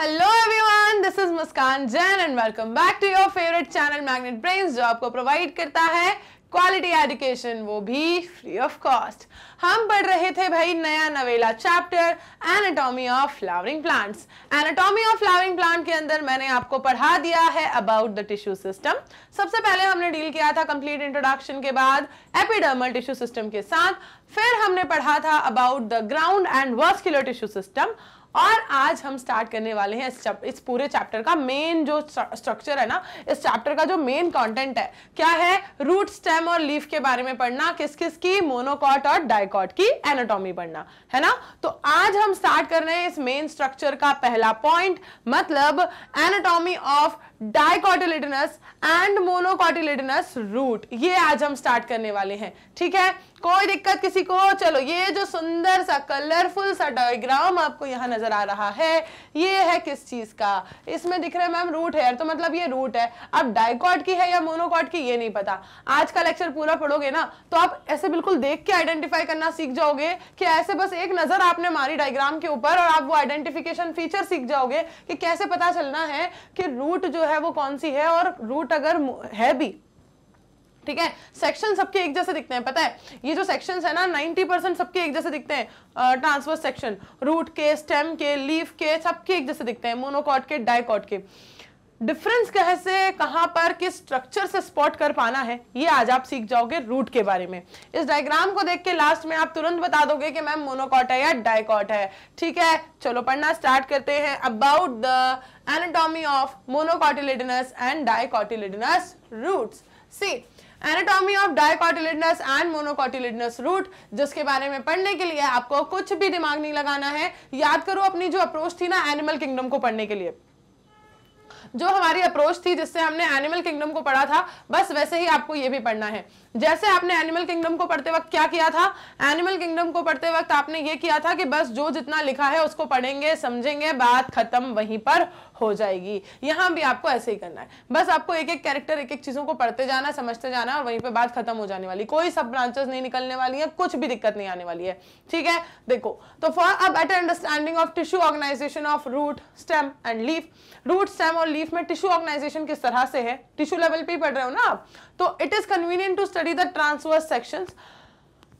Hello everyone this is Muskan Jain and welcome back to your favourite channel magnet brains जो आपको provide करता है quality education वो भी फ्री ऑफ कॉस्ट हम पढ़ रहे थे भाई नया नवेला chapter anatomy of flowering plants anatomy of flowering plant के अंदर मैंने आपको पढ़ा दिया है अबाउट द टिश्यू सिस्टम सबसे पहले हमने डील किया था कंप्लीट इंट्रोडक्शन के बाद एपिडर्मल टिश्यू सिस्टम के साथ फिर हमने पढ़ा था about the ground and vascular tissue system और आज हम स्टार्ट करने वाले हैं इस, पूरे चैप्टर का मेन जो स्ट्रक्चर है ना इस चैप्टर का जो मेन कंटेंट है क्या है रूट स्टेम और लीफ के बारे में पढ़ना किस किस की मोनोकॉट और डायकॉट की एनाटॉमी पढ़ना है ना तो आज हम स्टार्ट कर रहे हैं इस मेन स्ट्रक्चर का पहला पॉइंट मतलब anatomy of dicotyledonous and monocotyledonous root ये आज हम स्टार्ट करने वाले हैं ठीक है कोई दिक्कत किसी को चलो ये जो सुंदर सा कलरफुल सा डायग्राम आपको यहाँ नजर आ रहा है ये है किस चीज का इसमें दिख रहा है मैम रूट हेयर तो मतलब ये रूट है अब डायकॉट की है या मोनोकॉट की ये नहीं पता आज का लेक्चर पूरा पढ़ोगे ना तो आप ऐसे बिल्कुल देख के आइडेंटिफाई करना सीख जाओगे कि ऐसे बस एक नजर आपने मारी डायग्राम के ऊपर और आप वो आइडेंटिफिकेशन फीचर सीख जाओगे कि कैसे पता चलना है कि रूट जो है वो कौन सी है और रूट अगर है भी ठीक है सेक्शन सबके एक जैसे दिखते हैं पता है ये जो सेक्शन है ना 90 परसेंट सबके एक जैसे दिखते हैं ट्रांसफर सेक्शन रूट के स्टेम के लीफ के सबके एक जैसे दिखते हैं मोनोकॉट के डायकॉट के डिफरेंस कैसे कहां पर किस स्ट्रक्चर से स्पॉट कर पाना है ये आज आप सीख जाओगे रूट के बारे में इस डायग्राम को देख के लास्ट में आप तुरंत बता दोगे कि मैम मोनोकॉट है या डायकॉट है ठीक है चलो पढ़ना स्टार्ट करते हैं about the anatomy of monocotyledonous and dicotyledonous root see anatomy of dicotyledonous and monocotyledonous root जिसके बारे में पढ़ने के लिए आपको कुछ भी दिमाग नहीं लगाना है याद करो अपनी जो अप्रोच थी ना एनिमल किंगडम को पढ़ने के लिए जो हमारी अप्रोच थी जिससे हमने एनिमल किंगडम को पढ़ा था बस वैसे ही आपको यह भी पढ़ना है जैसे आपने एनिमल किंगडम को पढ़ते वक्त क्या किया था एनिमल किंगडम को पढ़ते वक्त आपने ये किया था कि बस जो जितना लिखा है उसको पढ़ेंगे समझेंगे बात खत्म वहीं पर हो जाएगी यहां भी आपको ऐसे ही करना है बस आपको एक एक कैरेक्टर एक एक चीज़ों को पढ़ते जाना समझते जाना और वहीं पे बात खत्म हो जाने वाली कोई सब ब्रांचेस नहीं निकलने वाली है कुछ भी दिक्कत नहीं आने वाली है ठीक है देखो तो for a better understanding of tissue organisation of root stem and leaf root stem और लीफ में टिश्यू ऑर्गेनाइजेशन किस तरह से है टिश्यू लेवल पे ही पढ़ रहे हो ना आप तो it is convenient to study the transverse sections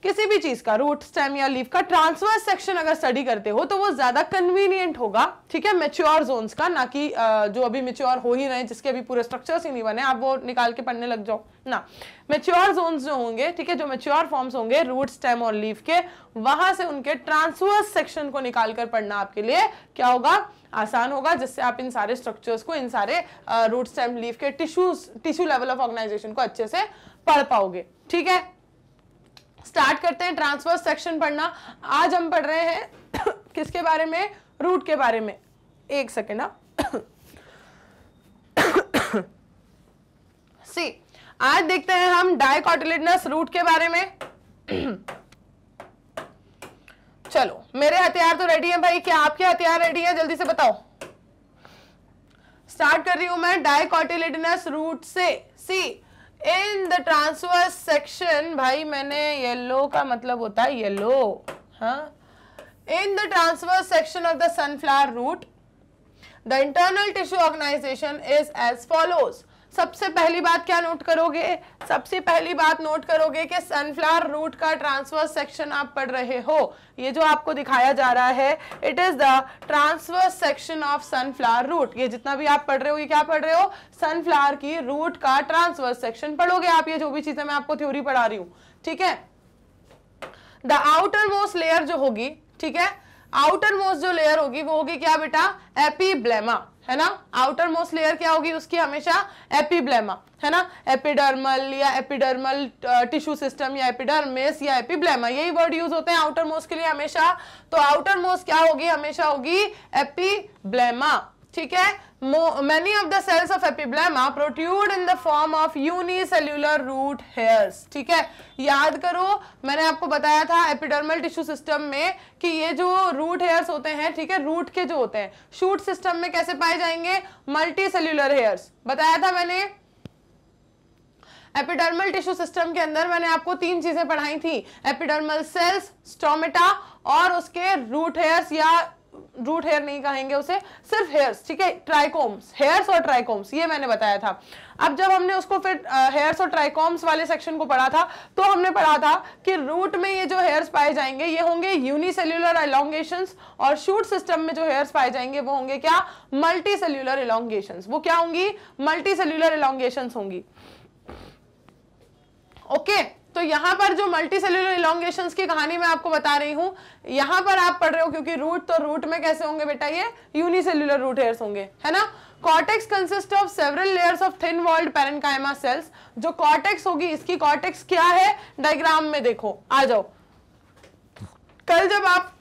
किसी भी चीज का रूट स्टेम या लीफ का ट्रांसवर्स सेक्शन अगर स्टडी करते हो तो वो ज्यादा कन्वीनियंट होगा ठीक है मेच्योर जोन्स का ना कि जो अभी मेच्योर हो ही रहे जिसके अभी पूरे स्ट्रक्चर्स ही नहीं बने आप वो निकाल के पढ़ने लग जाओ ना मेच्योर जोन्स जो होंगे ठीक है जो मेच्योर फॉर्म्स होंगे रूट स्टेम और लीव के वहां से उनके ट्रांसवर्स सेक्शन को निकाल कर पढ़ना आपके लिए क्या होगा आसान होगा जिससे आप इन सारे स्ट्रक्चर्स को इन सारे रूट स्टेम लीव के tissues tissue level of organisation को अच्छे से पढ़ पाओगे ठीक है स्टार्ट करते हैं ट्रांसफर सेक्शन पढ़ना आज हम पढ़ रहे हैं किसके बारे में रूट के बारे में एक सेकेंड ना हाँ। सी आज देखते हैं हम डायकॉटिलिडनस रूट के बारे में चलो मेरे हथियार तो रेडी हैं भाई क्या आपके हथियार रेडी हैं जल्दी से बताओ स्टार्ट कर रही हूं मैं डायकॉटिलिडनस रूट से see in the transverse section भाई मैंने येलो का मतलब होता है yellow in the transverse section of the sunflower root the internal tissue organisation is as follows सबसे पहली बात क्या नोट करोगे सबसे पहली बात नोट करोगे कि सनफ्लावर रूट का ट्रांसवर्स सेक्शन आप पढ़ रहे हो ये जो आपको दिखाया जा रहा है it is the transverse section of sunflower root ये जितना भी आप पढ़ रहे हो ये क्या पढ़ रहे हो सनफ्लावर की रूट का ट्रांसवर्स सेक्शन पढ़ोगे आप ये जो भी चीज़ें मैं आपको थ्योरी पढ़ा रही हूं ठीक है द आउटर मोस्ट लेयर जो होगी ठीक है आउटर मोस्ट जो लेयर होगी वो होगी क्या बेटा एपी है ना आउटर मोस्ट लेयर क्या होगी उसकी हमेशा एपीब्लेमा है ना एपिडर्मल या एपिडर्मल टिश्यू सिस्टम या एपिडर्मेस या एपीब्लेमा यही वर्ड यूज होते हैं आउटर मोस्ट के लिए हमेशा तो आउटर मोस्ट क्या होगी हमेशा होगी एपीब्लेमा ठीक है many of the cells of epiblema protrude in the form of unicellular root hairs ठीक है याद करो मैंने आपको बताया था एपिडर्मल टिश्यू सिस्टम में कि ये जो रूट हेयर्स होते हैं ठीक है रूट के जो होते हैं शूट सिस्टम में कैसे पाए जाएंगे मल्टी सेल्यूलर हेयर्स बताया था मैंने एपिडर्मल टिश्यू सिस्टम के अंदर मैंने आपको तीन चीजें पढ़ाई थी एपिडर्मल सेल्स स्टोमेटा और उसके रूट हेयर्स या रूट हेयर नहीं कहेंगे उसे सिर्फ हेयर्स ठीक है ट्राइकोम्स हेयर्स और ट्राइकोम्स ये मैंने बताया था अब जब हमने उसको फिर हेयर्स और ट्राइकोम्स वाले सेक्शन को पढ़ा था तो हमने पढ़ा था कि रूट में ये जो हेयर्स पाए जाएंगे ये होंगे यूनिसेल्यूलर एलोंगेशन और शूट सिस्टम में जो हेयर्स पाए जाएंगे वो होंगे क्या मल्टी सेल्यूलर वो क्या होंगी मल्टी सेल्यूलर होंगी ओके okay. तो यहाँ पर जो मल्टी सेल्यूलर इलांगेशन की कहानी मैं आपको बता रही हूँ यहाँ पर आप पढ़ रहे हो क्योंकि रूट तो रूट में कैसे होंगे बेटा ये यूनिसेल्यूलर रूट हेयर्स होंगे है ना cortex consist of several layers of thin walled parenchyma cells जो कॉर्टेक्स होगी इसकी कॉर्टेक्स क्या है डायग्राम में देखो आ जाओ कल जब आप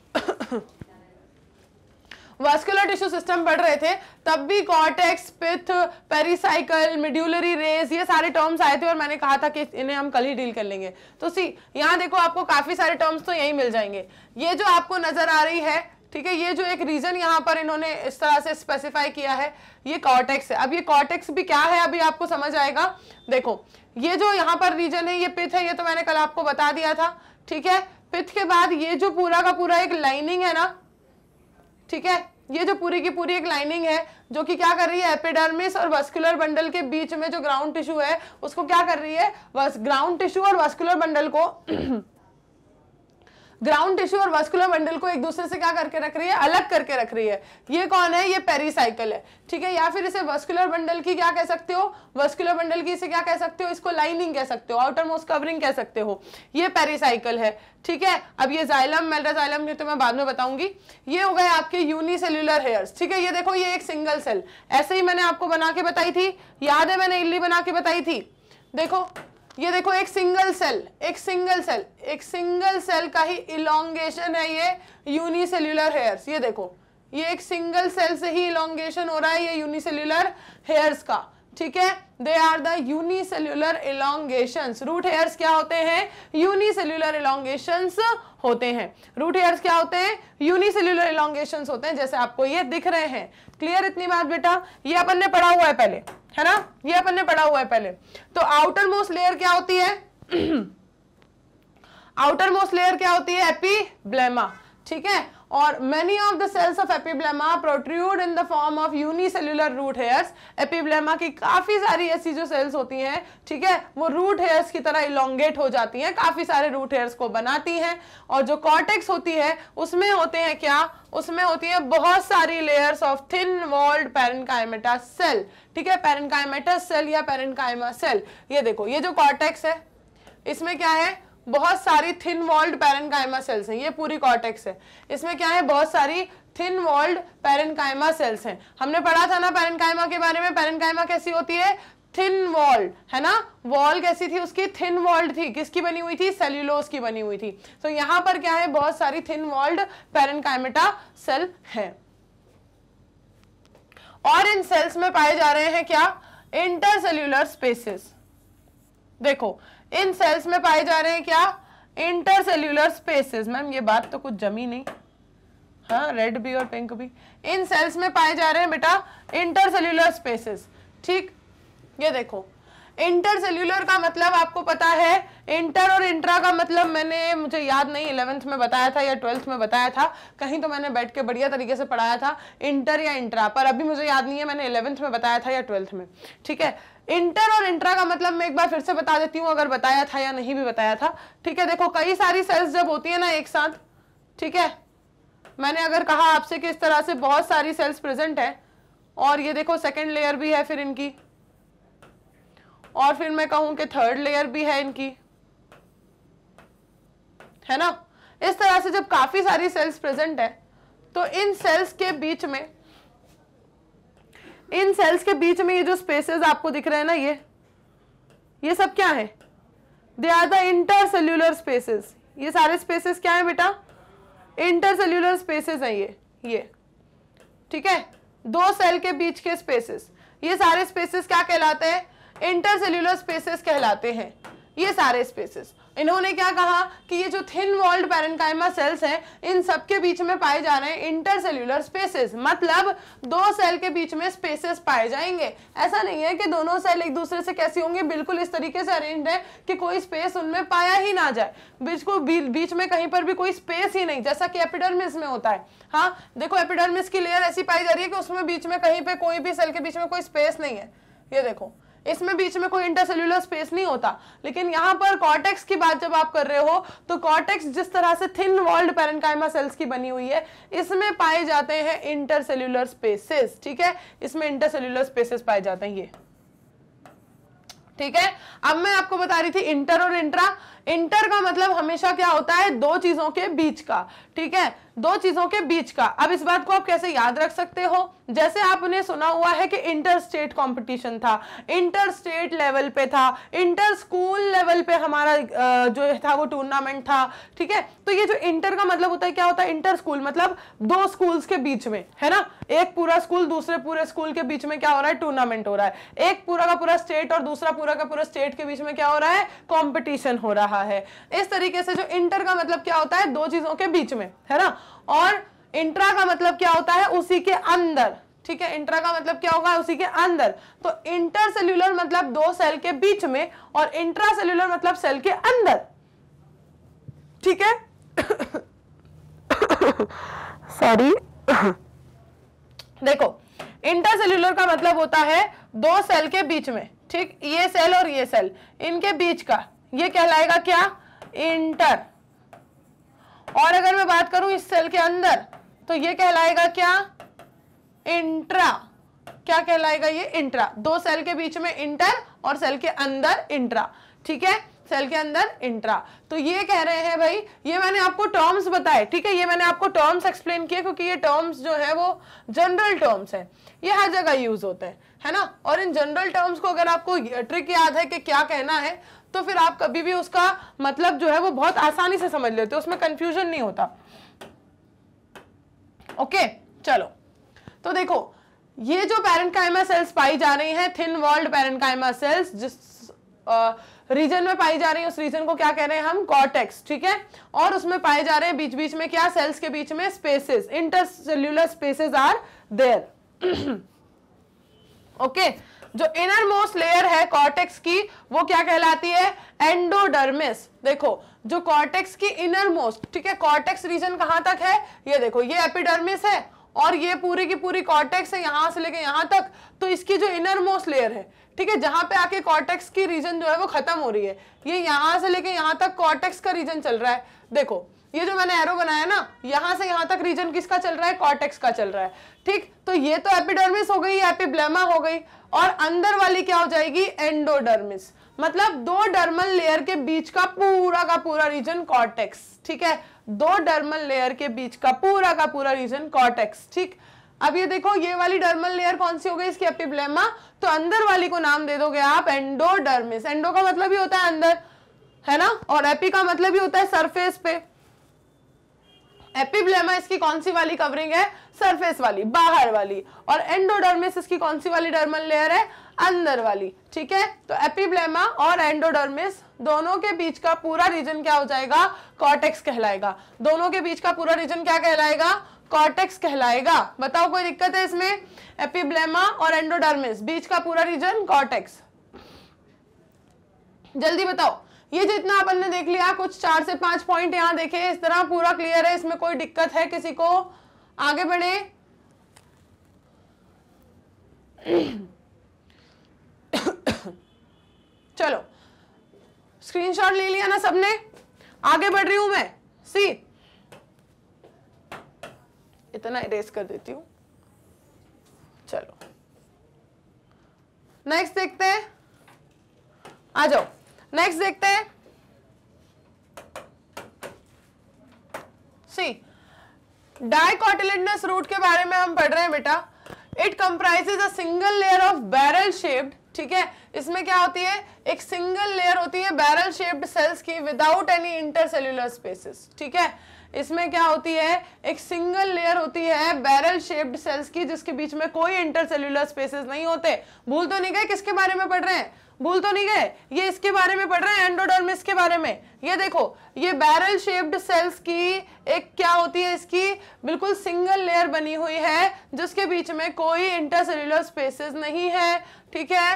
वास्कुलर टिश्यू सिस्टम पढ़ रहे थे तब भी cortex pith pericycle medullary rays ये सारे टर्म्स आए थे और मैंने कहा था कि इन्हें हम कल ही डील कर लेंगे तो सी यहाँ देखो आपको काफ़ी सारे टर्म्स तो यही मिल जाएंगे ये जो आपको नज़र आ रही है ठीक है ये जो एक रीजन यहाँ पर इन्होंने इस तरह से स्पेसिफाई किया है ये कॉटेक्स है अब ये कॉटेक्स भी क्या है अभी आपको समझ आएगा देखो ये जो यहाँ पर रीजन है ये पिथ है ये तो मैंने कल आपको बता दिया था ठीक है पिथ के बाद ये जो पूरा का पूरा एक लाइनिंग है ना ठीक है ये जो पूरी की पूरी एक लाइनिंग है जो कि क्या कर रही है एपिडर्मिस और वस्कुलर बंडल के बीच में जो ग्राउंड टिश्यू है उसको क्या कर रही है ग्राउंड टिश्यू और वस्कुलर बंडल को ग्राउंड टिश्यू और वस्कुलर बंडल को एक दूसरे से क्या करके रख रही है अलग करके रख रही है ये कौन है ये पेरीसाइकिल है ठीक है या फिर इसे वस्कुलर बंडल की क्या कह सकते हो वस्कुलर बंडल की इसे क्या कह सकते हो इसको लाइनिंग कह सकते हो आउटर मोस्ट कवरिंग कह सकते हो ये पेरीसाइकिल है ठीक है अब ये जाइलम मेल्टाजाइलम ये तो मैं बाद में बताऊंगी ये हो गए आपके यूनिसेल्यूलर हेयर्स ठीक है ये देखो ये एक सिंगल सेल ऐसे ही मैंने आपको बना के बताई थी याद है मैंने इली बना के बताई थी देखो ये देखो एक सिंगल सेल एक सिंगल सेल एक सिंगल सेल का ही इलांगेशन है ये यूनिसेल्यूलर हेयर्स ये देखो ये एक सिंगल सेल से ही इलांगेशन हो रहा है ये यूनिसेल्यूलर हेयर्स का ठीक है they are the unicellular elongation root hairs क्या होते हैं यूनिसेल्यूलर इलांगेशन होते हैं रूट हेयर्स क्या होते हैं यूनिसेल्यूलर इलोंगेशन होते हैं जैसे आपको ये दिख रहे हैं क्लियर इतनी बात बेटा ये अपन ने पढ़ा हुआ है पहले है ना ये अपन ने पढ़ा हुआ है पहले तो आउटर मोस्ट लेयर क्या होती है आउटर मोस्ट लेयर क्या होती है एपी ब्लेमा ठीक है और many of the cells of epiblema protrude in the form of unicellular root hairs epiblema की काफी सारी ऐसी जो सेल्स होती हैं ठीक है वो रूट हेयर्स की तरह इलोंगेट हो जाती हैं काफी सारे रूट हेयर्स को बनाती हैं और जो कॉर्टेक्स होती है उसमें होते हैं क्या उसमें होती है बहुत सारी layers of thin walled parenchymata cell ठीक है पेरनकाइमेटा सेल या पेरनकाइमा सेल ये देखो ये जो कॉर्टेक्स है इसमें क्या है बहुत सारी थिन वॉल्ड पेरेंकाइमा सेल्स हैं ये पूरी कॉर्टेक्स है इसमें क्या है बहुत सारी थिन वॉल्ड पेरेंकाइमा सेल्स हैं हमने पढ़ा था ना पेरेंकाइमा के बारे में पेरेंकाइमा कैसी होती है थिन वॉल्ड है ना वॉल कैसी थी उसकी थिन वॉल्ड थी किसकी बनी हुई थी सेल्यूलोस की बनी हुई थी तो so, यहाँ पर क्या है बहुत सारी थिन वॉल्ड पेरेंकाइमेटा सेल है और इन सेल्स में पाए जा रहे हैं क्या इंटरसेल्यूलर स्पेसिस देखो इन सेल्स में पाए जा रहे हैं क्या इंटरसेल्यूलर स्पेसेस मैम ये बात तो कुछ जमी नहीं हाँ रेड भी और पिंक भी इन सेल्स में पाए जा रहे हैं बेटा इंटरसेल्यूलर स्पेसेस ठीक ये देखो इंटरसेल्यूलर का मतलब आपको पता है इंटर और इंट्रा का मतलब मैंने मुझे याद नहीं इलेवेंथ में बताया था या ट्वेल्थ में बताया था कहीं तो मैंने बैठ के बढ़िया तरीके से पढ़ाया था इंटर या इंट्रा पर अभी मुझे याद नहीं है मैंने इलेवेंथ में बताया था या ट्वेल्थ में ठीक है इंटर और इंट्रा का मतलब मैं एक बार फिर से बता देती हूँ अगर बताया था या नहीं भी बताया था ठीक है देखो कई सारी सेल्स जब होती है ना एक साथ ठीक है मैंने अगर कहा आपसे कि इस तरह से बहुत सारी सेल्स प्रेजेंट है और ये देखो सेकेंड लेयर भी है फिर इनकी और फिर मैं कहूं कि थर्ड लेयर भी है इनकी है ना इस तरह से जब काफ़ी सारी सेल्स प्रेजेंट है तो इन सेल्स के बीच में इन सेल्स के बीच में ये जो स्पेसेस आपको दिख रहे हैं ना ये ये सब क्या है they are the intercellular spaces ये सारे स्पेसेस क्या है बेटा सेल्यूलर स्पेसेस हैं ये ये ठीक है दो सेल के बीच के स्पेसेस ये सारे स्पेसेस क्या कहलाते हैं इंटरसेल्यूलर स्पेसेस कहलाते हैं ये सारे स्पेसेस इन्होंने क्या कहा कि ये जो थिन वॉल्ड पेरेंकाइमा सेल्स हैं इन सब के बीच में पाए जा रहे हैं इंटरसेल्यूलर स्पेसेस मतलब दो सेल के बीच में स्पेसेस पाए जाएंगे ऐसा नहीं है कि दोनों सेल एक दूसरे से कैसी होंगे बिल्कुल इस तरीके से अरेंज है कि कोई स्पेस उनमें पाया ही ना जाए बिल्कुल बीच में कहीं पर भी कोई स्पेस ही नहीं जैसा कि एपिडर्मिस में होता है हाँ देखो एपिडर्मिस की लेयर ऐसी पाई जा रही है कि उसमें बीच में कहीं पर कोई भी सेल के बीच में कोई स्पेस नहीं है ये देखो इसमें बीच में कोई इंटरसेल्यूलर स्पेस नहीं होता लेकिन यहां पर कॉर्टेक्स की बात जब आप कर रहे हो तो कॉर्टेक्स जिस तरह से थिन वॉल्ड पेरेंकाइमा सेल्स की बनी हुई है इसमें पाए जाते हैं इंटरसेल्यूलर स्पेसेस ठीक है इसमें इंटरसेल्यूलर स्पेसेस पाए जाते हैं ये ठीक है अब मैं आपको बता रही थी इंटर और इंट्रा इंटर का मतलब हमेशा क्या होता है दो चीजों के बीच का ठीक है दो चीजों के बीच का अब इस बात को आप कैसे याद रख सकते हो जैसे आपने सुना हुआ है कि इंटर स्टेट कॉम्पिटिशन था इंटर स्टेट लेवल पे था इंटर स्कूल लेवल पे हमारा जो था वो टूर्नामेंट था ठीक है तो ये जो इंटर का मतलब होता है क्या होता है इंटर स्कूल मतलब दो स्कूल्स के बीच में है ना एक पूरा स्कूल दूसरे पूरे स्कूल के बीच में क्या हो रहा है टूर्नामेंट हो रहा है एक पूरा का पूरा स्टेट और दूसरा पूरा का पूरा स्टेट के बीच में क्या हो रहा है कॉम्पिटिशन हो रहा रहा है इस तरीके से जो इंटर का मतलब क्या होता है दो चीजों के बीच में है ना और इंट्रा का मतलब क्या होता है उसी के अंदर ठीक है इंट्रा का मतलब क्या होगा उसी के अंदर तो इंटर सेल्यूलर मतलब दो सेल के बीच में और इंट्रा सेल्यूलर मतलब सेल के अंदर ठीक है सॉरी देखो इंटर सेल्यूलर का मतलब होता है दो सेल के बीच में ठीक ये सेल और ये सेल इनके बीच का ये कहलाएगा क्या इंटर और अगर मैं बात करूं इस सेल के अंदर तो ये कहलाएगा क्या इंट्रा क्या कहलाएगा ये इंट्रा दो सेल के बीच में इंटर और सेल के अंदर इंट्रा ठीक है सेल के अंदर इंट्रा तो ये कह रहे हैं भाई ये मैंने आपको टर्म्स बताए ठीक है ये मैंने आपको टर्म्स एक्सप्लेन किए क्योंकि ये टर्म्स जो है वो जनरल टर्म्स है ये हर जगह यूज होते हैं है ना और इन जनरल टर्म्स को अगर आपको ट्रिक याद है कि क्या कहना है तो फिर आप कभी भी उसका मतलब जो है वो बहुत आसानी से समझ लेते हो उसमें कंफ्यूजन नहीं होता ओके okay, चलो तो देखो ये जो पैरेंटकाइमा सेल्स पाई जा रही हैं थिन वॉल्ड पैरेंटकाइमा सेल्स जिस रीजन में पाई जा रही है उस रीजन को क्या कह रहे हैं हम कॉटेक्स ठीक है और उसमें पाए जा रहे हैं बीच बीच में क्या सेल्स के बीच में spaces intercellular spaces are there okay okay. जो इनर मोस्ट लेयर है कॉर्टेक्स की वो क्या कहलाती है एंडोडर्मिस देखो जो कॉर्टेक्स की इनर मोस्ट ठीक है कॉर्टेक्स रीजन कहां तक है ये देखो ये एपिडर्मिस है और ये पूरी की पूरी कॉर्टेक्स है यहां से लेके यहां तक तो इसकी जो इनर मोस्ट लेयर है ठीक है जहां पे आके कॉर्टेक्स की रीजन जो है वो खत्म हो रही है ये यहां से लेके यहां तक कॉर्टेक्स का रीजन चल रहा है देखो ये जो मैंने एरो बनाया ना यहां से यहां तक रीजन किसका चल रहा है कॉर्टेक्स का चल रहा है ठीक तो ये तो एपिडर्मिस हो गई एपिब्लेमा हो गई और अंदर वाली क्या हो जाएगी एंडोडर्मिस मतलब दो डर्मल लेयर के बीच का पूरा का पूरा रीजन कॉर्टेक्स ठीक है दो डर्मल लेयर के बीच का पूरा का पूरा रीजन कॉर्टेक्स ठीक अब ये देखो ये वाली डर्मल लेयर कौन सी हो गई इसकी एपिब्लेमा तो अंदर वाली को नाम दे दोगे आप एंडोडर्मिस एंडो का मतलब ही होता है अंदर है ना और एपी का मतलब ही होता है सरफेस पे एपिब्लेमा इसकी कौन सी वाली कवरिंग है सरफेस वाली बाहर वाली और एंडोडर्मिस इसकी कौन सी वाली डर्मल लेयर है अंदर वाली ठीक है तो एपिब्लेमा और एंडोडर्मिस दोनों के बीच का पूरा रीजन क्या हो जाएगा कॉर्टेक्स कहलाएगा दोनों के बीच का पूरा रीजन क्या कहलाएगा कॉर्टेक्स कहलाएगा बताओ कोई दिक्कत है इसमें एपिब्लेमा और एंडोडर्मिस बीच का पूरा रीजन कॉर्टेक्स जल्दी बताओ ये जितना अपन ने देख लिया कुछ चार से पांच पॉइंट यहाँ देखे इस तरह पूरा क्लियर है इसमें कोई दिक्कत है किसी को आगे बढ़े चलो स्क्रीनशॉट ले लिया ना सबने आगे बढ़ रही हूं मैं सी इतना इरेज कर देती हूं चलो नेक्स्ट देखते हैं आ जाओ नेक्स्ट देखते हैं सी डाइकॉटिलिडनस रूट के बारे में हम पढ़ रहे हैं बेटा it comprises a single layer of barrel shaped ठीक है इसमें क्या होती है एक सिंगल लेयर होती है बैरल शेप्ड सेल्स की विदाउट एनी इंटरसेल्युलर स्पेसिस ठीक है इसमें क्या होती है एक सिंगल लेयर होती है बैरल शेप्ड सेल्स की जिसके बीच में कोई इंटरसेल्युलर स्पेसिस नहीं होते भूल तो नहीं गए किसके बारे में पढ़ रहे हैं भूल तो नहीं गए ये इसके बारे में पढ़ रहे हैं एंडोडर्मिस के बारे में ये देखो ये बैरल शेप्ड सेल्स की एक क्या होती है इसकी बिल्कुल सिंगल लेयर बनी हुई है जिसके बीच में कोई इंटरसेल्युलर स्पेसेस नहीं है ठीक है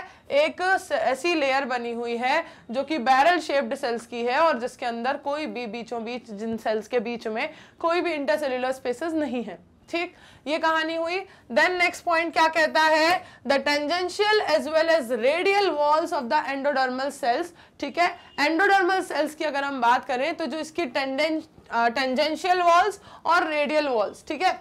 एक ऐसी लेयर बनी हुई है जो कि बैरल शेप्ड सेल्स की है और जिसके अंदर कोई भी बीचों बीच जिन सेल्स के बीच में कोई भी इंटरसेल्युलर स्पेसेस नहीं है ठीक ये कहानी हुई देन नेक्स्ट पॉइंट क्या कहता है the tangential as well as radial walls of the endodermal cells ठीक है एंडोडर्मल सेल्स की अगर हम बात करें तो जो इसकी टेंजेंशियल वॉल्स और रेडियल वॉल्स ठीक है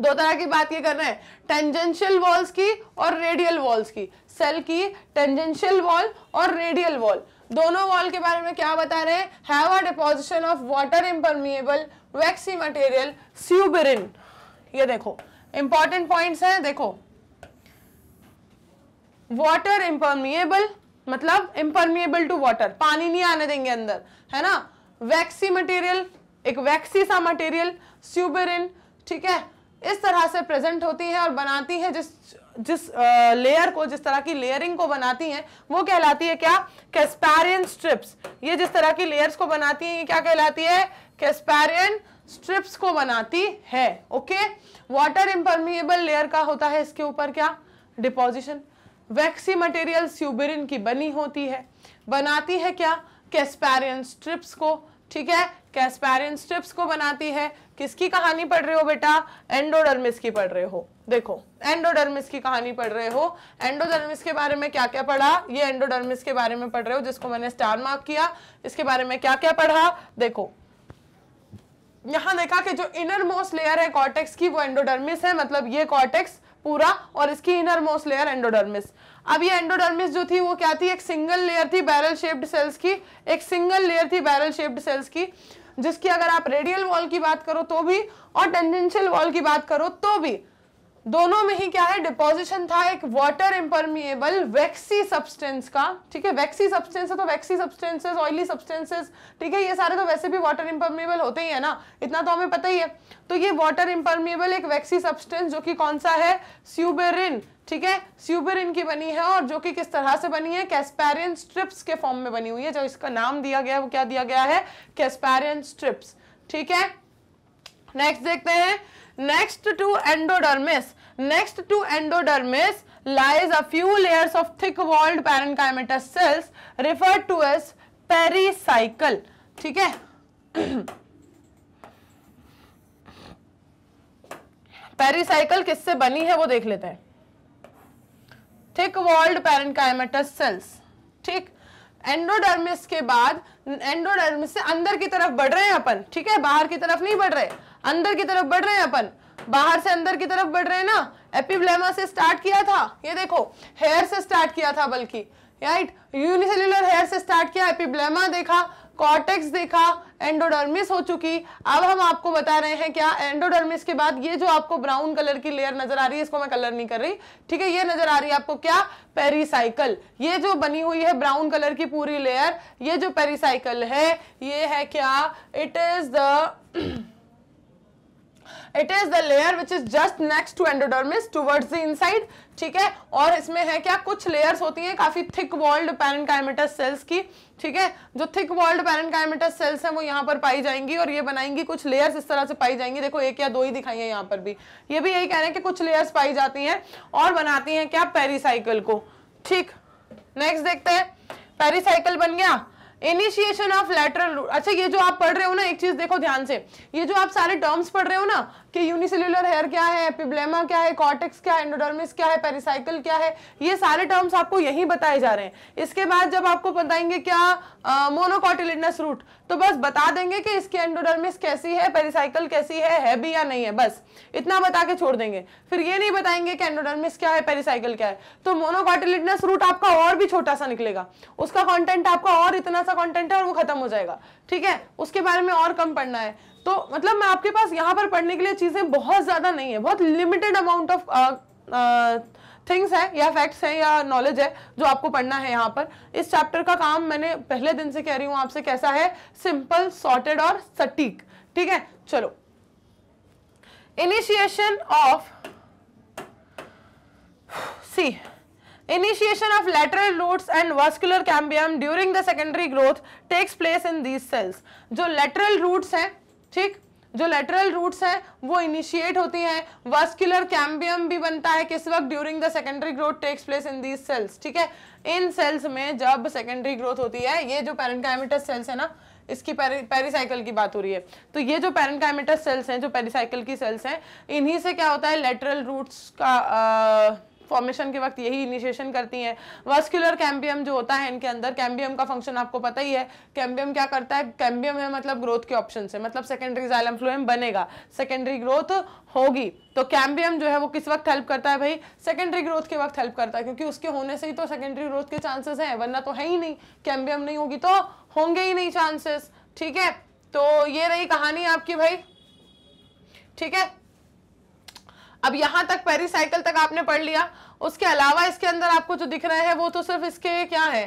दो तरह की बात ये कर रहे हैं टेंजेंशियल वॉल्स की और रेडियल वॉल्स की सेल की टेंजेंशियल वॉल और रेडियल वॉल दोनों वॉल के बारे में क्या बता रहे हैं है deposition of water impermeable waxy material suberin ये देखो इंपॉर्टेंट पॉइंट्स हैं देखो वाटर इम्परमिएबल मतलब इम्परमिएबल टू वाटर पानी नहीं आने देंगे अंदर है ना वैक्सी मटेरियल एक वैक्सी सा मटेरियल स्यूबेरिन ठीक है इस तरह से प्रेजेंट होती है और बनाती है जिस जिस लेयर को जिस तरह की लेयरिंग को बनाती हैं वो कहलाती है क्या कैस्पैरियन स्ट्रिप्स ये जिस तरह की लेयर्स को बनाती हैं ये क्या कहलाती है कैस्पैरियन स्ट्रिप्स को बनाती है ओके वाटर इम्परमिएबल लेयर का होता है इसके ऊपर क्या डिपोजिशन वैक्सी मटेरियल स्यूबेरिन की बनी होती है बनाती है क्या कैस्पैरियन स्ट्रिप्स को ठीक है कैस्पैरियन स्ट्रिप्स को बनाती है किसकी कहानी पढ़ रहे हो बेटा एंडोडर्मिस की पढ़ रहे हो देखो एंडोडर्मिस की कहानी पढ़ रहे हो एंडोडर्मिस के बारे में क्या क्या पढ़ा ये एंडोडर्मिस के बारे में पढ़ रहे हो जिसको मैंने स्टार मार्क किया इसके बारे में क्या क्या पढ़ा देखो यहां देखा कि जो इनर मोस्ट लेयर है कॉर्टेक्स की वो एंडोडर्मिस है मतलब ये कॉर्टेक्स पूरा और इसकी इनर मोस्ट लेयर एंडोडर्मिस अब ये एंडोडर्मिस जो थी वो क्या थी एक सिंगल लेयर थी बैरल शेप्ड सेल्स की एक सिंगल लेयर थी बैरल शेप्ड सेल्स की जिसकी अगर आप रेडियल वॉल की बात करो तो भी और टेंजेंशियल वॉल की बात करो तो भी दोनों में ही क्या है डिपोजिशन था एक वाटर इम्परमिएबल वैक्सी सब्सटेंस का ठीक है वैक्सी सब्सटेंस है तो वैक्सी सब्सटेंसेस ऑयली सब्सटेंसेस ठीक है ये सारे तो वैसे भी वाटर इम्परमिएबल होते ही है ना इतना तो हमें पता ही है तो ये वाटर इम्परमिएबल एक वैक्सी सब्सटेंस जो कि कौन सा है स्यूबेरिन ठीक है स्यूबेरिन की बनी है और जो कि किस तरह से बनी है कैस्पेरियन स्ट्रिप्स के फॉर्म में बनी हुई है जो इसका नाम दिया गया है वो क्या दिया गया है कैस्पेरियन स्ट्रिप्स ठीक है नेक्स्ट देखते हैं next to endodermis next to endodermis lies a few layers of thick walled parenchymatous cells refer to as pericycle ठीक है पेरीसाइकल किससे बनी है वो देख लेते हैं थिक वॉल्ड पैरनकाइमेटस सेल्स ठीक एंडोडर्मिस के बाद एंडोडर्मिस से अंदर की तरफ बढ़ रहे हैं अपन ठीक है बाहर की तरफ नहीं बढ़ रहे हैं अंदर की तरफ बढ़ रहे हैं अपन बाहर से अंदर की तरफ बढ़ रहे हैं ना एपिब्लेमा से स्टार्ट किया था ये देखो हेयर से स्टार्ट किया था बल्कि राइट यूनिसेल्यूलर हेयर से स्टार्ट किया एपिब्लेमा देखा कॉर्टेक्स देखा एंडोडर्मिस हो चुकी अब हम आपको बता रहे हैं क्या एंडोडर्मिस के बाद ये जो आपको ब्राउन कलर की लेयर नजर आ रही है इसको मैं कलर नहीं कर रही ठीक है ये नजर आ रही है आपको क्या पेरिसाइकल ये जो बनी हुई है ब्राउन कलर की पूरी लेयर ये जो पेरिसाइकल है ये है क्या it is the it is the layer which is just next to endodermis towards the inside ठीक है और इसमें है क्या कुछ लेयर्स होती हैं काफी थिक वॉल्ड पैरेंकाइमेटस सेल्स की ठीक है जो थिक वॉल्ड पैरेंकाइमेटस सेल्स हैं वो यहाँ पर पाई जाएंगी और ये बनाएंगी कुछ लेयर्स इस तरह से पाई जाएंगी देखो एक या दो ही दिखाई है यहाँ पर भी ये भी यही कह रहे हैं कि कुछ लेयर्स पाई जाती हैं और बनाती हैं क्या पेरीसाइकिल को ठीक नेक्स्ट देखते हैं पेरीसाइकिल बन गया इनिशिएशन ऑफ लेटरल रूट अच्छा ये जो आप पढ़ रहे हो ना एक चीज देखो ध्यान से ये जो आप सारे टर्म्स पढ़ रहे हो ना कि यूनिसेल्यूलर हेयर क्या है एपिब्लेमा क्या है कॉटेक्स क्या है एंडोडर्मिस क्या है पेरिसाइकिल क्या है ये सारे टर्म्स आपको यही बताए जा रहे हैं इसके बाद जब आपको बताएंगे क्या मोनोकॉटिलिडनस रूट तो बस बता देंगे कि इसकी एंडोडर्मिस कैसी है पेरिसाइकिल कैसी है है भी या नहीं है बस इतना बता के छोड़ देंगे फिर ये नहीं बताएंगे कि एंडोडर्मिस क्या है पेरिसाइकल क्या है तो मोनोकॉटिलिडनस रूट आपका और भी छोटा सा निकलेगा उसका कॉन्टेंट आपका और इतना सा कॉन्टेंट है और वो खत्म हो जाएगा ठीक है उसके बारे में और कम पढ़ना है तो मतलब मैं आपके पास यहाँ पर पढ़ने के लिए चीज़ें बहुत ज़्यादा नहीं है बहुत लिमिटेड अमाउंट ऑफ थिंग्स है या फैक्ट्स है या नॉलेज है जो आपको पढ़ना है यहाँ पर इस चैप्टर का काम मैंने पहले दिन से कह रही हूं आपसे कैसा है सिंपल सॉर्टेड और सटीक ठीक है चलो इनिशिएशन ऑफ सी initiation of lateral root and vascular cambium during the secondary growth takes place in these cells जो लेटरल रूट्स हैं ठीक जो लेटरल रूट्स हैं वो इनिशिएट होती हैं वास्कुलर कैम्बियम भी बनता है किस वक्त during the secondary growth takes place in these cells ठीक है इन सेल्स में जब सेकेंडरी ग्रोथ होती है ये जो पेरेंटाइमिटस सेल्स है ना इसकी पेरिसाइकिल की बात हो रही है तो ये जो पेरेंटाइमिटस सेल्स हैं जो पेरिसाइकिल की सेल्स हैं इन्हीं से क्या होता है लेटरल रूट्स का आ, फॉर्मेशन के वक्त यही इनिशिएशन करती हैं वस्कुलर कैम्बियम जो होता है इनके अंदर कैम्बियम का फंक्शन आपको पता ही है कैम्बियम क्या करता है कैम्बियम है मतलब ग्रोथ के ऑप्शन से मतलब सेकेंडरी जाइलम फ्लोएम बनेगा सेकेंडरी ग्रोथ होगी तो कैम्बियम जो है वो किस वक्त हेल्प करता है भाई सेकेंडरी ग्रोथ के वक्त हेल्प करता है क्योंकि उसके होने से ही तो सेकेंडरी ग्रोथ के चांसेस हैं वरना तो है ही नहीं कैम्बियम नहीं होगी तो होंगे ही नहीं चांसेस ठीक है तो ये रही कहानी आपकी भाई ठीक है अब यहां तक पेरिसाइकिल तक आपने पढ़ लिया उसके अलावा इसके अंदर आपको जो दिख रहे हैं वो तो सिर्फ इसके क्या है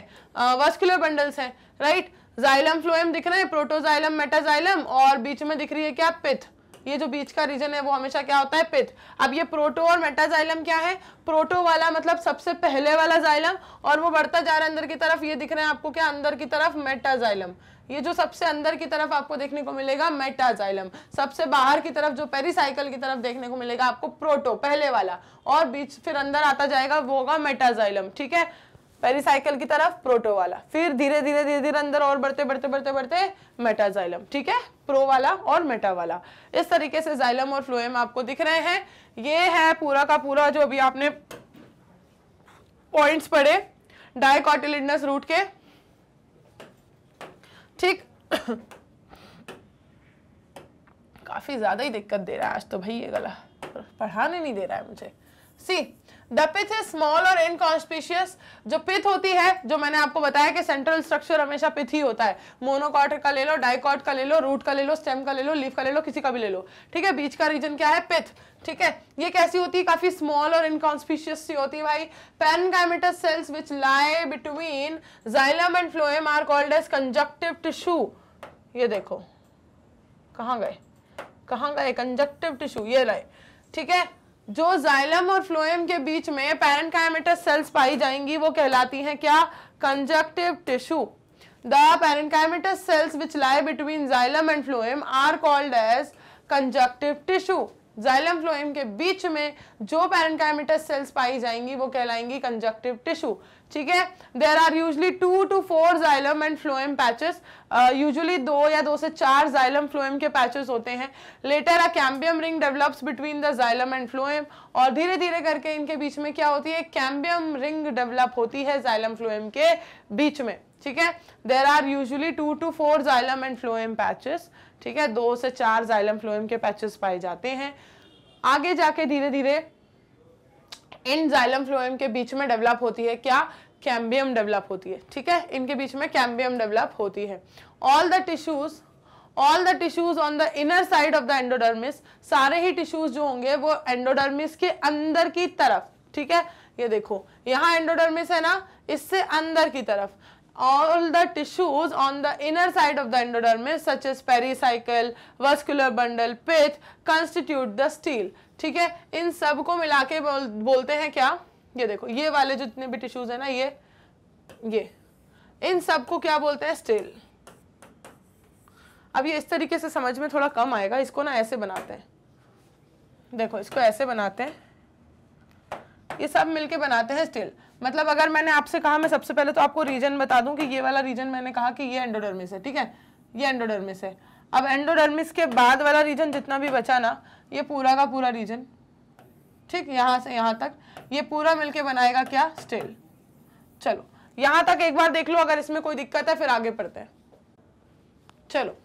वस्कुलर बंडल्स हैं राइट जाइलम फ्लोएम दिख रहे हैं प्रोटोजाइलम मेटाजाइलम और बीच में दिख रही है क्या पिथ ये जो बीच का रीजन है वो हमेशा क्या होता है पिथ अब ये प्रोटो और मेटाजाइलम क्या है प्रोटो वाला मतलब सबसे पहले वाला जाइलम और वो बढ़ता जा रहा है अंदर की तरफ ये दिख रहे हैं आपको क्या अंदर की तरफ मेटाजाइलम ये जो सबसे अंदर की तरफ आपको देखने को मिलेगा मेटाजाइलम सबसे बाहर की तरफ जो पेरिसाइकल की तरफ देखने को मिलेगा आपको प्रोटो पहले वाला और बीच फिर अंदर आता जाएगा वो होगा मेटाजाइलम ठीक है पेरिसाइकल की तरफ प्रोटो वाला फिर धीरे धीरे धीरे धीरे अंदर और बढ़ते बढ़ते बढ़ते बढ़ते मेटाजाइलम ठीक है प्रो वाला और मेटा वाला इस तरीके से जाइलम और फ्लोएम आपको दिख रहे हैं ये है पूरा का पूरा जो अभी आपने पॉइंट्स पढ़े डायकॉटिलिडनस रूट के ठीक काफ़ी ज़्यादा ही दिक्कत दे रहा है आज तो भाई ये गला पढ़ाने नहीं दे रहा है मुझे see the pith is small और इनकॉन्स्पिशियस जो पिथ होती है जो मैंने आपको बताया कि सेंट्रल स्ट्रक्चर हमेशा पिथ ही होता है मोनोकॉट का ले लो डाइकॉट का ले लो रूट का ले लो स्टेम का ले लो लीफ का ले लो किसी का भी ले लो ठीक है बीच का रीजन क्या है पिथ ठीक है ये कैसी होती है काफी स्मॉल और इनकॉन्स्पिशियस सी होती है भाई parenchymatous cells which lie between xylem and phloem are called as conjunctive tissue ये देखो कहाँ गए कहाँ गए कंजक्टिव टिश्यू ये लाए ठीक है जो जाइलम और फ्लोएम के बीच में पैरेंकाइमेटस सेल्स पाई जाएंगी वो कहलाती हैं क्या conjunctive tissue the parenchymatous cells which lie between xylem and phloem are called as conjunctive tissue xylem phloem के बीच में जो पेरेंकाइमेटस सेल्स पाई जाएंगी वो कहलाएंगी कंजक्टिव टिश्यू ठीक है there are usually two to four xylem and phloem patches usually दो या दो से चार जाइलम फ्लोएम के पैचेस होते हैं later a cambium ring develops between the xylem and phloem और धीरे धीरे करके इनके बीच में क्या होती है कैम्बियम रिंग डेवलप होती है जाइलम फ्लोएम के बीच में ठीक है there are usually two to four xylem and phloem patches ठीक है दो से चार जाइलम फ्लोएम के पैचेस पाए जाते हैं आगे जाके धीरे धीरे इन जाइलम फ्लोएम के बीच में डेवलप होती है क्या कैम्बियम डेवलप होती है ठीक है इनके बीच में कैम्बियम डेवलप होती है all the tissues all the tissues on the inner side of the endodermis सारे ही टिश्यूज जो होंगे वो एंडोडर्मिस के अंदर की तरफ ठीक है ये देखो यहाँ एंडोडर्मिस है ना इससे अंदर की तरफ all the tissues on the inner side of the endodermis such as pericycle, vascular bundle, pith constitute the steel. ठीक है इन सब को मिला के बोल, बोलते हैं क्या ये देखो ये वाले जितने भी टिश्यूज है ना ये ये इन सब को क्या बोलते हैं स्टील अब ये इस तरीके से समझ में थोड़ा कम आएगा इसको ना ऐसे बनाते हैं देखो इसको ऐसे बनाते हैं ये सब मिलके बनाते हैं स्टील मतलब अगर मैंने आपसे कहा मैं सबसे पहले तो आपको रीजन बता दूं कि ये वाला रीजन मैंने कहा कि ये एंडोडर्मिस है ठीक है ये एंडोडर्मिस है अब एंडोडर्मिस के बाद वाला रीजन जितना भी बचा ना ये पूरा का पूरा रीजन ठीक यहाँ से यहाँ तक ये पूरा मिलके बनाएगा क्या स्टेल चलो यहाँ तक एक बार देख लो अगर इसमें कोई दिक्कत है फिर आगे पढ़ते हैं चलो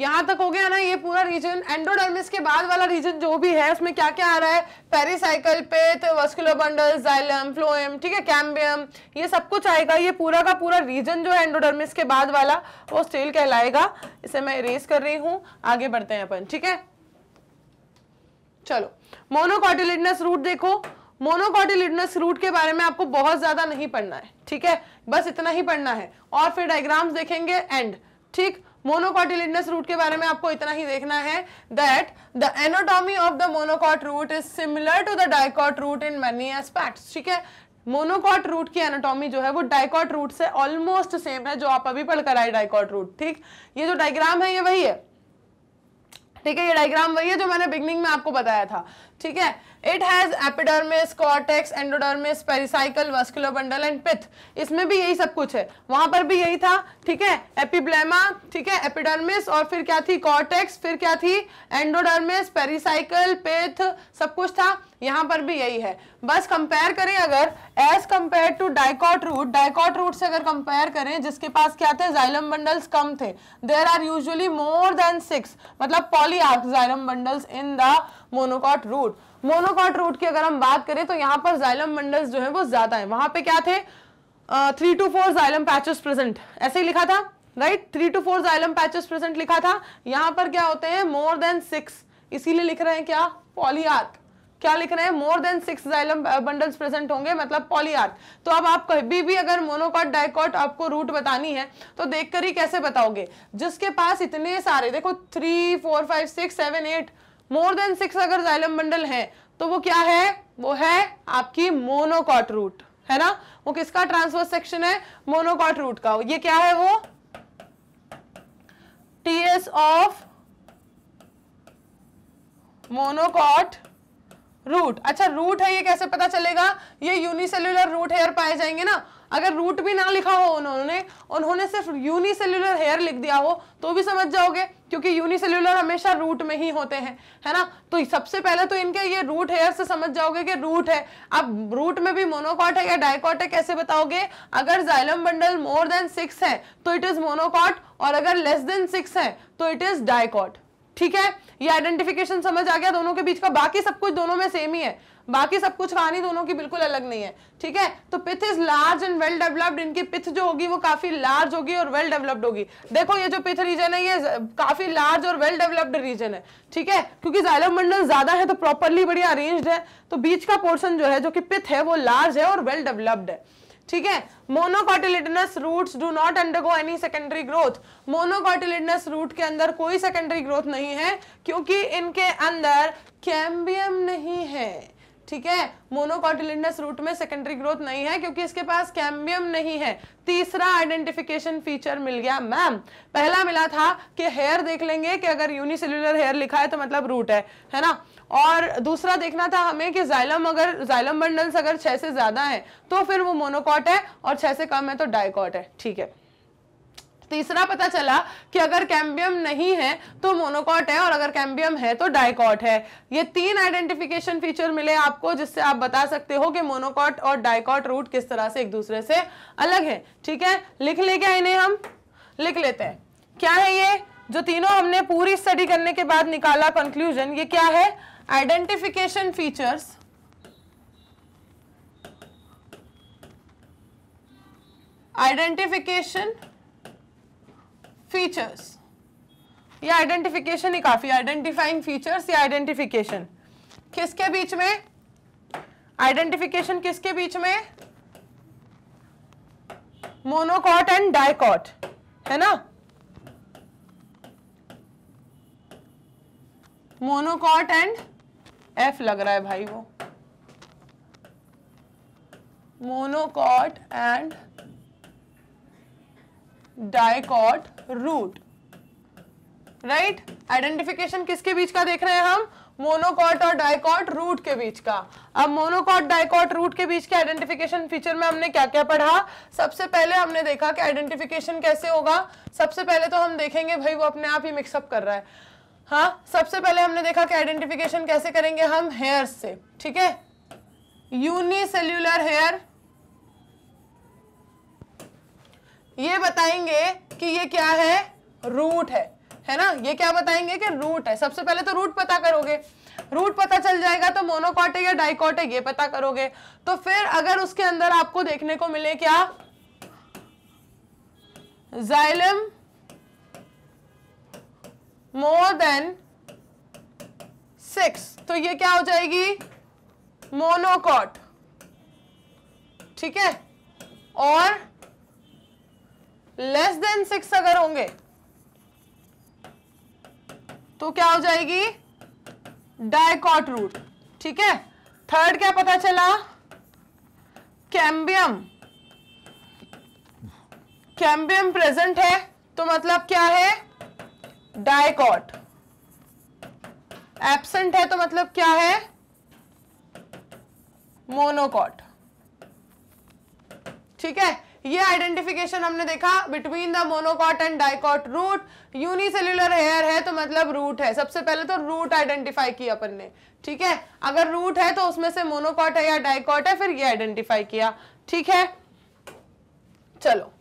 यहां तक हो गया ना ये पूरा रीजन एंडोडर्मिस के बाद वाला रीजन जो भी है उसमें क्या क्या आ रहा है pericycle pith vascular bundle xylem phloem ठीक है कैम्बियम ये सब कुछ आएगा ये पूरा का पूरा रीजन जो है एंडोडर्मिस के बाद वाला वो स्टेल कहलाएगा इसे मैं इरेज कर रही हूं आगे बढ़ते हैं अपन ठीक है चलो मोनोकॉटिलिडनस रूट देखो मोनोकॉटिलिडनस रूट के बारे में आपको बहुत ज़्यादा नहीं पढ़ना है ठीक है बस इतना ही पढ़ना है और फिर डायग्राम्स देखेंगे एंड ठीक मोनोकॉटिलिडनस रूट के बारे में आपको इतना ही देखना है that the anatomy of the monocot root is similar to the dicot root in many aspects ठीक है मोनोकॉट रूट की एनाटॉमी जो है वो डायकॉट रूट से ऑलमोस्ट सेम है जो आप अभी पढ़ कर आए डायकॉट रूट ठीक ये जो डायग्राम है ये वही है ठीक है ये डायग्राम वही है जो मैंने बिगनिंग में आपको बताया था ठीक है it has epidermis cortex endodermis pericycle vascular bundle and pith इसमें भी यही सब कुछ है वहां पर भी यही था ठीक है एपिब्लेमा ठीक है एपिडर्मिस और फिर क्या थी कॉर्टेक्स फिर क्या थी एंडोडर्मिस पेरिसाइकल पिथ सब कुछ था यहाँ पर भी यही है बस कंपेयर करें अगर as compare to dicot root dicot root से अगर कंपेयर करें जिसके पास क्या थे जाइलम बंडल्स कम थे there are usually more than six मतलब arch xylem bundles in the monocot root monocot root की अगर हम बात करें तो यहाँ पर जाइलम मंडल जो है वो ज्यादा है वहां पे क्या थे three to four xylem patches present ऐसे ही लिखा था right three to four xylem patches present लिखा था यहाँ पर क्या होते हैं मोर देन सिक्स इसीलिए लिख रहे हैं क्या पॉलीआर्क क्या लिख रहे हैं more than six xylem bundles present होंगे मतलब पॉलीआर्क तो अब आप कभी भी अगर मोनोकॉट डायकॉट आपको रूट बतानी है तो देखकर ही कैसे बताओगे जिसके पास इतने सारे देखो three four five six seven eight more than six अगर जाइलम बंडल है तो वो क्या है वो है आपकी मोनोकॉट रूट है ना वो किसका ट्रांसफर सेक्शन है मोनोकॉट रूट का ये क्या है वो T S of monocot root अच्छा रूट है ये कैसे पता चलेगा ये यूनिसेल्युलर रूट हेयर पाए जाएंगे ना अगर रूट भी ना लिखा हो उन्होंने उन्होंने सिर्फ यूनिसेल्युलर हेयर लिख दिया हो तो भी समझ जाओगे क्योंकि यूनिसेल्युलर हमेशा रूट में ही होते हैं है ना तो सबसे पहले तो इनके ये रूट हेयर से समझ जाओगे कि रूट है अब रूट में भी मोनोकॉट है या डायकॉट है कैसे बताओगे अगर xylem bundle more than six है तो इट इज मोनोकॉट और अगर लेस देन सिक्स है तो इट इज डायकॉट ठीक है ये आइडेंटिफिकेशन समझ आ गया दोनों के बीच का बाकी सब कुछ दोनों में सेम ही है बाकी सब कुछ कहानी दोनों की बिल्कुल अलग नहीं है ठीक है तो pith is large and well developed इनकी पिथ जो होगी वो काफी लार्ज होगी और वेल डेवलप्ड होगी देखो ये जो पिथ रीजन है ये काफी लार्ज और वेल डेवलप्ड रीजन है ठीक है क्योंकि जाइलम मंडल ज्यादा है तो प्रॉपरली बढ़िया अरेन्ज है तो बीच का पोर्सन जो है जो कि पिथ है वो लार्ज है और वेल डेवलप्ड है ठीक है monocotyledonous roots do not undergo any secondary growth monocotyledonous root के अंदर कोई सेकेंडरी ग्रोथ नहीं है क्योंकि इनके अंदर कैम्बियम नहीं है ठीक है मोनोकॉटिलिडनस रूट में सेकेंडरी ग्रोथ नहीं है क्योंकि इसके पास कैम्बियम नहीं है तीसरा आइडेंटिफिकेशन फीचर मिल गया मैम पहला मिला था कि हेयर देख लेंगे कि अगर यूनिसेल्यूलर हेयर लिखा है तो मतलब रूट है है ना और दूसरा देखना था हमें कि जाइलम अगर जाइलम बंडल्स अगर छह से ज़्यादा है तो फिर वो मोनोकॉट है और छह से कम है तो डायकॉट है ठीक है तीसरा पता चला कि अगर कैम्बियम नहीं है तो मोनोकॉट है और अगर कैम्बियम है तो डायकॉट है ये तीन आइडेंटिफिकेशन फीचर मिले आपको जिससे आप बता सकते हो कि मोनोकॉट और डायकॉट रूट किस तरह से एक दूसरे से अलग है ठीक है लिख ले क्या इन्हें हम लिख लेते हैं क्या है ये जो तीनों हमने पूरी स्टडी करने के बाद निकाला कंक्लूजन ये क्या है identification features identification features ये आइडेंटिफिकेशन ही काफ़ी आइडेंटिफाइंग फीचर्स या आइडेंटिफिकेशन किसके बीच में आइडेंटिफिकेशन किसके बीच में मोनोकॉट एंड डायकॉट है ना मोनोकॉट एंड एफ लग रहा है भाई वो monocot and dicot root right identification किसके बीच का देख रहे हैं हम मोनोकॉट और डायकॉट रूट के बीच का अब मोनोकॉट डायकॉट रूट के बीच के आइडेंटिफिकेशन फीचर में हमने क्या क्या पढ़ा सबसे पहले हमने देखा कि आइडेंटिफिकेशन कैसे होगा सबसे पहले तो हम देखेंगे भाई वो अपने आप ही मिक्सअप कर रहा है हाँ सबसे पहले हमने देखा कि आइडेंटिफिकेशन कैसे करेंगे हम हेयर से ठीक है यूनिसेल्यूलर हेयर ये बताएंगे कि ये क्या है रूट है है ना ये क्या बताएंगे कि रूट है सबसे पहले तो रूट पता करोगे रूट पता चल जाएगा तो मोनोकॉटे या डाइकॉटे ये पता करोगे तो फिर अगर उसके अंदर आपको देखने को मिले क्या जाइलम मोर देन सिक्स तो ये क्या हो जाएगी मोनोकॉट ठीक है और लेस देन सिक्स अगर होंगे तो क्या हो जाएगी डायकॉट रूट ठीक है थर्ड क्या पता चला कैम्बियम कैम्बियम प्रेजेंट है तो मतलब क्या है डायकॉट एबसेंट है तो मतलब क्या है मोनोकॉट ठीक है ये आइडेंटिफिकेशन हमने देखा between the monocot and dicot root unicellular hair है तो मतलब रूट है सबसे पहले तो रूट आइडेंटिफाई किया अपन ने ठीक है अगर रूट है तो उसमें से मोनोकॉट है या डायकॉट है फिर ये आइडेंटिफाई किया ठीक है चलो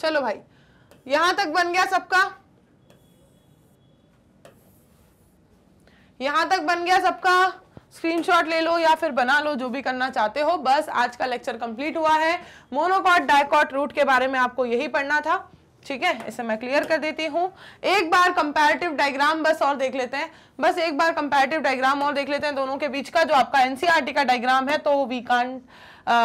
चलो भाई यहां तक बन गया सबका यहां तक बन गया सबका स्क्रीनशॉट ले लो या फिर बना लो जो भी करना चाहते हो बस आज का लेक्चर कंप्लीट हुआ है मोनोकॉट डायकॉट रूट के बारे में आपको यही पढ़ना था ठीक है इसे मैं क्लियर कर देती हूँ एक बार कंपैरेटिव डायग्राम बस और देख लेते हैं बस एक बार कंपैरेटिव डायग्राम और देख लेते हैं दोनों के बीच का जो आपका एनसीआरटी e का डायग्राम है तो we can't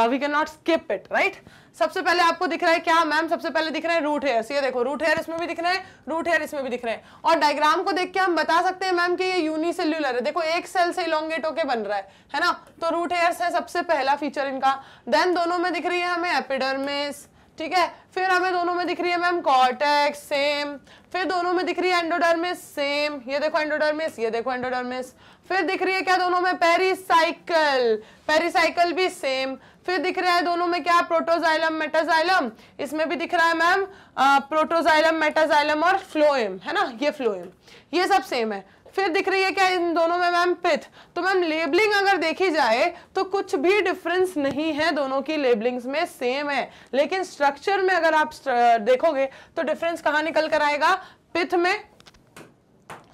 we can not skip it right सबसे पहले आपको दिख रहा है क्या मैम सबसे पहले दिख रहा है रूट हेयर ये देखो रूट हेयर इसमें भी दिख रहे हैं रूट हेयर इसमें भी दिख रहे हैं और डायग्राम को देख के हम बता सकते हैं मैम कि ये यूनिसेल्यूलर है देखो एक सेल से इलोंगेट होके बन रहा है है ना तो रूट हेयर्स है सबसे पहला फीचर इनका देन दोनों में दिख रही है हमें एपिडर्मिस ठीक है फिर हमें दोनों में दिख रही है मैम कॉर्टेक्स सेम फिर दोनों में दिख रही है एंडोडर्मिस सेम ये देखो एंडोडर्मिस ये देखो एंडोडर्मिस फिर दिख रही है क्या दोनों में पेरिसाइकल पेरिसाइकल भी सेम फिर दिख रहा है दोनों में क्या प्रोटोजाइलम मेटाजाइलम इसमें भी दिख रहा है मैम प्रोटोजाइलम मेटाजाइलम और फ्लोएम है ना ये फ्लोएम ये सब सेम है फिर दिख रही है क्या इन दोनों में मैम पिथ तो मैम लेबलिंग अगर देखी जाए तो कुछ भी डिफरेंस नहीं है दोनों की लेबलिंग्स में सेम है लेकिन स्ट्रक्चर में अगर आप देखोगे तो डिफरेंस कहाँ निकल कर आएगा पिथ में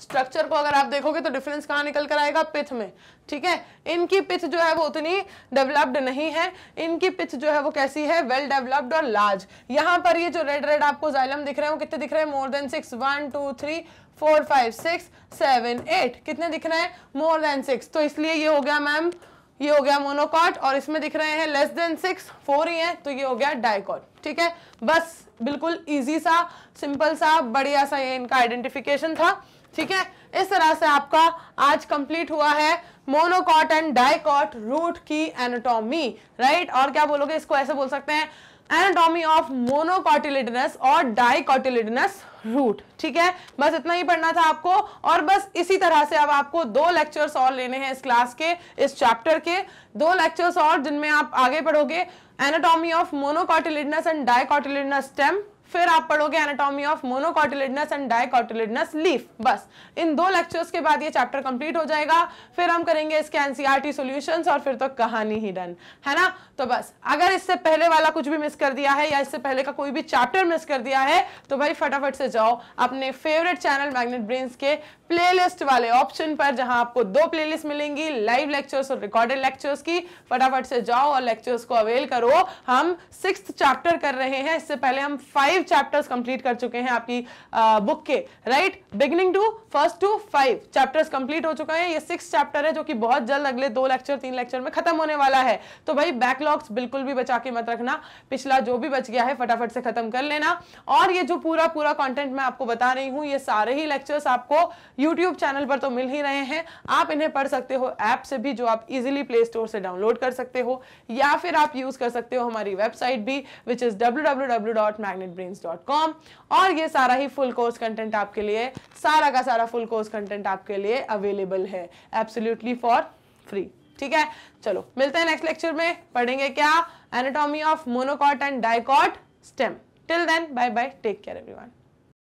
स्ट्रक्चर को अगर आप देखोगे तो डिफरेंस कहाँ निकल कर आएगा पिथ में ठीक है इनकी पिथ जो है वो उतनी डेवलप्ड नहीं है इनकी पिथ जो है वो कैसी है वेल डेवलप्ड और लार्ज यहाँ पर ये जो रेड रेड आपको जाइलम दिख रहे हैं वो कितने दिख रहे हैं more than six one two three four five six seven eight कितने दिख रहे हैं मोर देन सिक्स तो इसलिए ये हो गया मैम ये हो गया मोनोकॉट और इसमें दिख रहे हैं लेस देन सिक्स फोर ही हैं तो ये हो गया डायकॉट ठीक है बस बिल्कुल इजी सा सिंपल सा बढ़िया सा ये इनका आइडेंटिफिकेशन था ठीक है इस तरह से आपका आज कंप्लीट हुआ है मोनोकॉट एंड डाइकॉट रूट की एनाटॉमी राइट और क्या बोलोगे इसको ऐसे बोल सकते हैं एनाटॉमी ऑफ मोनोकॉटिलिडनस और डाइकॉटिलिडनस रूट ठीक है बस इतना ही पढ़ना था आपको और बस इसी तरह से अब आपको दो लेक्चर्स और लेने हैं इस क्लास के इस चैप्टर के दो लेक्चर्स और जिनमें आप आगे पढ़ोगे anatomy of monocotyledonous and dicotyledonous stem फिर आप पढ़ोगे anatomy of monocotyledonous and dicotyledonous leaf बस इन दो लेक्चर्स के बाद ये चैप्टर कंप्लीट हो जाएगा फिर हम करेंगे इसके एनसीईआरटी सॉल्यूशंस और फिर तो कहानी ही डन है ना तो बस अगर इससे पहले वाला कुछ भी मिस कर दिया है या इससे पहले का कोई भी चैप्टर मिस कर दिया है तो भाई फटाफट से जाओ अपने फेवरेट चैनल मैग्नेट ब्रेन्स के प्लेलिस्ट वाले ऑप्शन पर जहां आपको दो प्लेलिस्ट मिलेंगी लाइव लेक्चर्स और रिकॉर्डेड लेक्चर्स की फटाफट से जाओ और लेक्चर्स को अवेल करो हम सिक्स चैप्टर कर रहे हैं इससे पहले हम फाइव चैप्टर्स कंप्लीट कर चुके हैं आपकी आ, बुक के right beginning to first to five chapters complete हो चुका है ये सिक्स चैप्टर है जो कि बहुत जल्द अगले दो लेक्चर तीन लेक्चर में खत्म होने वाला है तो भाई बैकलॉग स्टॉक्स बिल्कुल भी बचा के मत रखना पिछला जो भी बच गया है फटाफट से खत्म कर लेना और ये जो पूरा पूरा कंटेंट मैं आपको बता रही हूँ ये सारे ही लेक्चर्स आपको यूट्यूब चैनल पर तो मिल ही रहे हैं आप इन्हें पढ़ सकते हो ऐप से भी जो आप इजिली प्ले स्टोर से डाउनलोड कर सकते हो या फिर आप यूज कर सकते हो हमारी वेबसाइट भी विच इज डब्ल्यू और ये सारा ही फुल कोर्स कंटेंट आपके लिए सारा का सारा फुल कोर्स कंटेंट आपके लिए अवेलेबल है एब्सोल्यूटली फॉर फ्री ठीक है चलो मिलते हैं नेक्स्ट लेक्चर में पढ़ेंगे क्या anatomy of monocot and dicot stem till then bye bye take care everyone